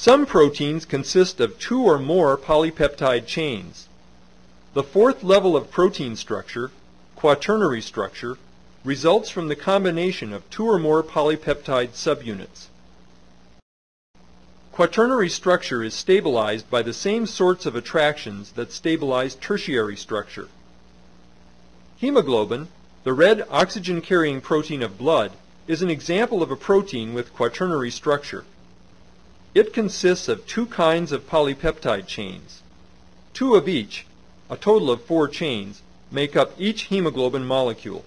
Some proteins consist of two or more polypeptide chains. The fourth level of protein structure, quaternary structure, results from the combination of two or more polypeptide subunits. Quaternary structure is stabilized by the same sorts of attractions that stabilize tertiary structure. Hemoglobin, the red oxygen-carrying protein of blood, is an example of a protein with quaternary structure. It consists of two kinds of polypeptide chains. Two of each, a total of four chains, make up each hemoglobin molecule.